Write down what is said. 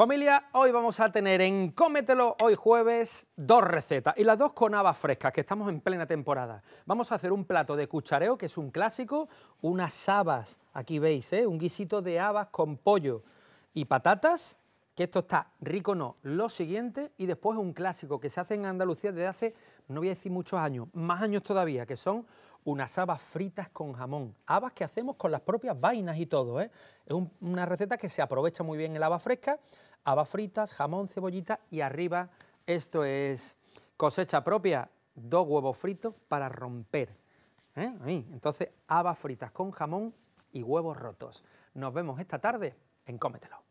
Familia, hoy vamos a tener en Cómetelo, hoy jueves, dos recetas y las dos con habas frescas, que estamos en plena temporada. Vamos a hacer un plato de cuchareo, que es un clásico, unas habas, aquí veis, ¿eh? un guisito de habas con pollo y patatas, que esto está rico no, lo siguiente, y después un clásico que se hace en Andalucía desde hace, no voy a decir muchos años, más años todavía, que son unas habas fritas con jamón, habas que hacemos con las propias vainas y todo, ¿eh? es una receta que se aprovecha muy bien el haba fresca, habas fritas, jamón, cebollita y arriba, esto es cosecha propia, dos huevos fritos para romper. ¿eh? Entonces, habas fritas con jamón y huevos rotos. Nos vemos esta tarde en Cómetelo.